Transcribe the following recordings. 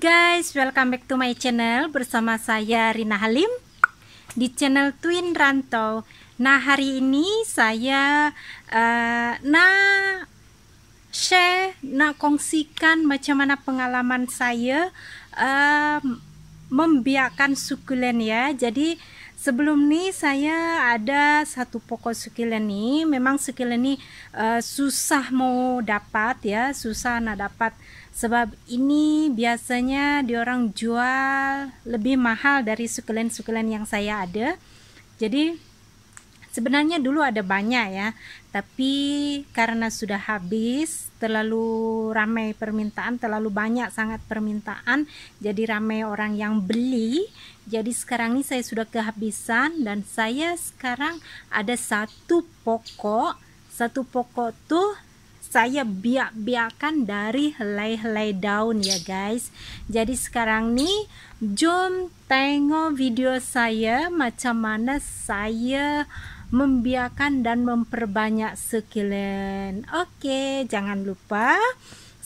guys, welcome back to my channel bersama saya Rina Halim di channel Twin Rantau. Nah hari ini saya uh, nah share, nak kongsikan macam mana pengalaman saya uh, membiarkan sukulen ya. Jadi sebelum ini saya ada satu pokok sukulen ini. Memang sukulen ini uh, eh, susah mau dapat ya, susah nak dapat sebab ini biasanya diorang jual lebih mahal dari sukulen-sukulen yang saya ada jadi sebenarnya dulu ada banyak ya tapi karena sudah habis terlalu ramai permintaan terlalu banyak sangat permintaan jadi ramai orang yang beli jadi sekarang ini saya sudah kehabisan dan saya sekarang ada satu pokok satu pokok tuh saya biak-biakkan dari helai-helai daun ya guys. Jadi sekarang ni jom tengok video saya macam mana saya membiakkan dan memperbanyak sekilen. Oke, okay, jangan lupa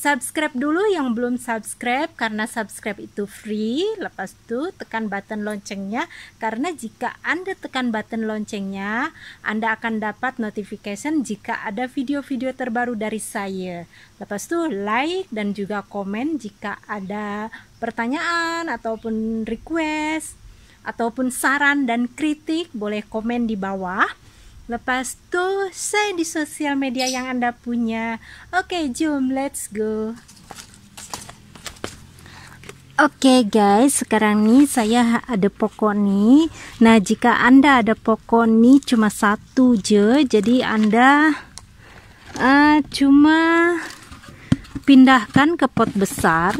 subscribe dulu yang belum subscribe karena subscribe itu free lepas itu tekan button loncengnya karena jika anda tekan button loncengnya anda akan dapat notification jika ada video-video terbaru dari saya lepas itu like dan juga komen jika ada pertanyaan ataupun request ataupun saran dan kritik boleh komen di bawah Lepas tuh, saya di sosial media yang Anda punya. Oke, jom let's go. Oke okay guys, sekarang nih saya ada pokok nih. Nah, jika Anda ada pokok nih cuma satu je, jadi Anda uh, cuma pindahkan ke pot besar.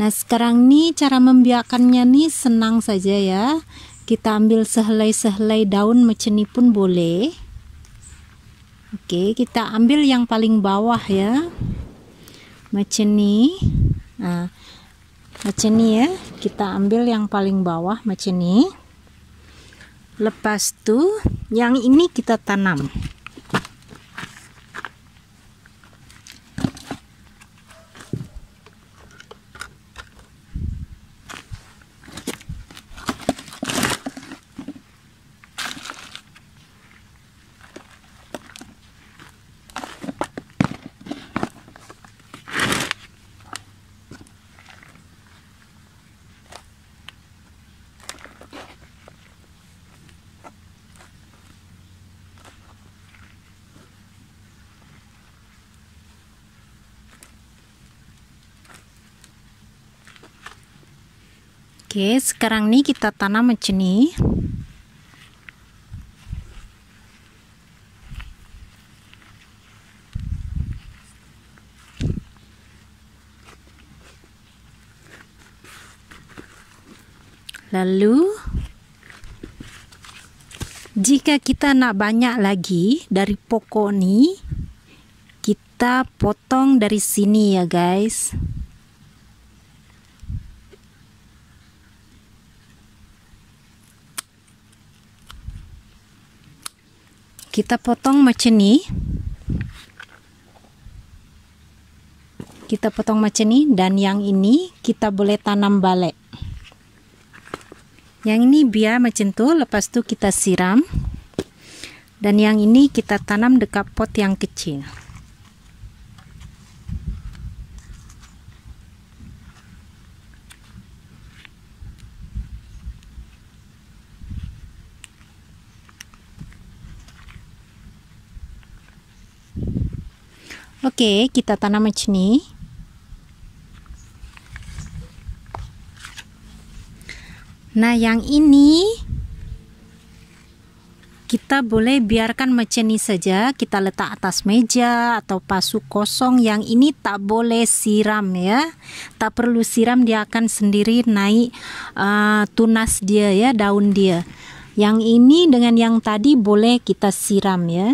Nah, sekarang nih cara membiakannya nih senang saja ya kita ambil sehelai-sehelai daun meceni pun boleh oke kita ambil yang paling bawah ya meceni nah meceni ya kita ambil yang paling bawah meceni lepas tuh yang ini kita tanam Oke, sekarang nih kita tanam macam Lalu jika kita nak banyak lagi dari pokok ni, kita potong dari sini ya guys. kita potong macam ni kita potong macam ni dan yang ini kita boleh tanam balik yang ini biar macam tu lepas tu kita siram dan yang ini kita tanam dekat pot yang kecil Oke, kita tanam macam ni. Nah, yang ini kita boleh biarkan ni saja, kita letak atas meja atau pasu kosong. Yang ini tak boleh siram ya. Tak perlu siram, dia akan sendiri naik uh, tunas dia ya, daun dia. Yang ini dengan yang tadi boleh kita siram ya.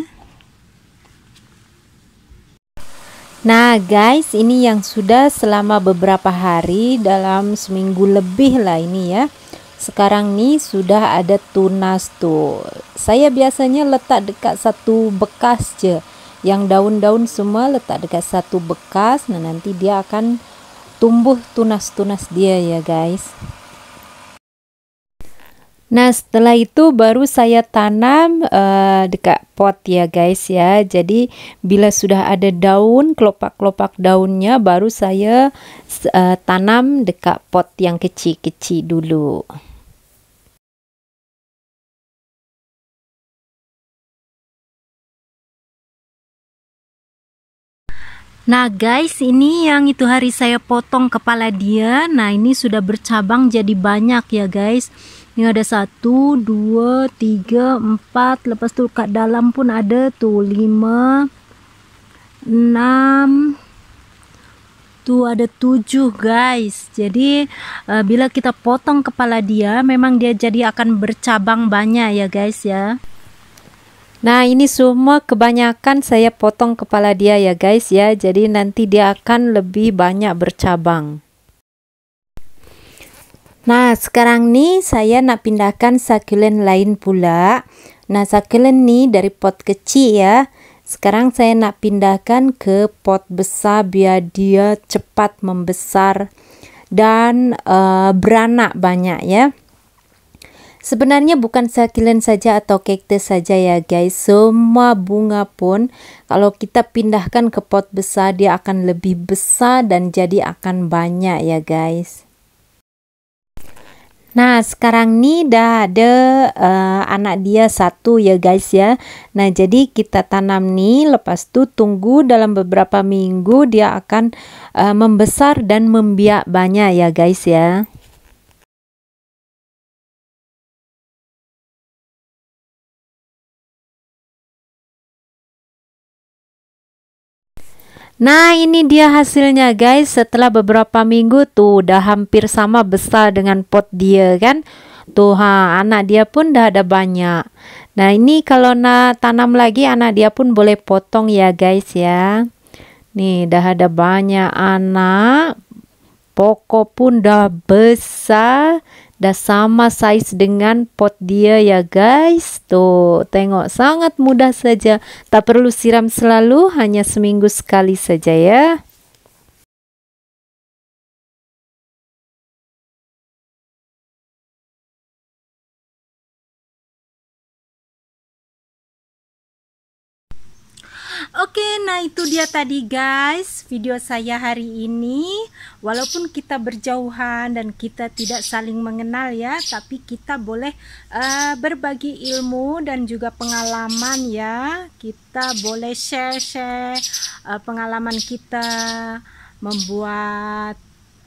Nah, guys, ini yang sudah selama beberapa hari dalam seminggu lebih lah ini ya. Sekarang nih sudah ada tunas tuh. Saya biasanya letak dekat satu bekas je. Yang daun-daun semua letak dekat satu bekas. Nah, nanti dia akan tumbuh tunas-tunas dia ya, guys. Nah, setelah itu baru saya tanam uh, dekat pot ya guys ya. Jadi bila sudah ada daun, kelopak-kelopak daunnya baru saya uh, tanam dekat pot yang kecil-kecil dulu. Nah guys ini yang itu hari saya potong kepala dia Nah ini sudah bercabang jadi banyak ya guys ini ada satu dua tiga empat lepas tu kat dalam pun ada tu lima enam tu ada tujuh guys jadi uh, bila kita potong kepala dia memang dia jadi akan bercabang banyak ya guys ya Nah ini semua kebanyakan saya potong kepala dia ya guys ya Jadi nanti dia akan lebih banyak bercabang Nah, sekarang nih saya nak pindahkan sakulen lain pula. Nah, sakulen nih dari pot kecil ya. Sekarang saya nak pindahkan ke pot besar biar dia cepat membesar dan uh, beranak banyak ya. Sebenarnya bukan sakulen saja atau cactus saja ya guys. Semua bunga pun kalau kita pindahkan ke pot besar dia akan lebih besar dan jadi akan banyak ya guys. Nah, sekarang nih dah ada uh, anak dia satu ya guys ya. Nah, jadi kita tanam nih, lepas tu tunggu dalam beberapa minggu dia akan uh, membesar dan membiak banyak ya guys ya. Nah ini dia hasilnya guys setelah beberapa minggu tuh udah hampir sama besar dengan pot dia kan Tuh ha, anak dia pun udah ada banyak Nah ini kalau nak tanam lagi anak dia pun boleh potong ya guys ya Nih udah ada banyak anak Pokok pun udah besar Dah sama size dengan pot dia ya guys. Tuh, tengok sangat mudah saja. Tak perlu siram selalu, hanya seminggu sekali saja ya. Oke, nah itu dia tadi guys video saya hari ini. Walaupun kita berjauhan dan kita tidak saling mengenal ya, tapi kita boleh uh, berbagi ilmu dan juga pengalaman ya. Kita boleh share-share uh, pengalaman kita membuat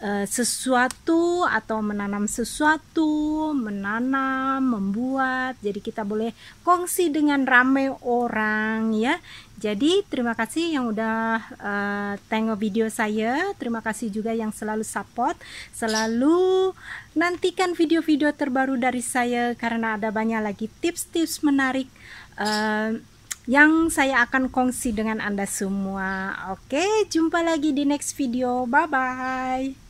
Eh, sesuatu atau menanam sesuatu, menanam, membuat. Jadi kita boleh kongsi dengan ramai orang ya. Jadi terima kasih yang udah uh, tengok video saya. Terima kasih juga yang selalu support, selalu nantikan video-video terbaru dari saya karena ada banyak lagi tips-tips menarik uh, yang saya akan kongsi dengan Anda semua. Oke, jumpa lagi di next video. Bye bye.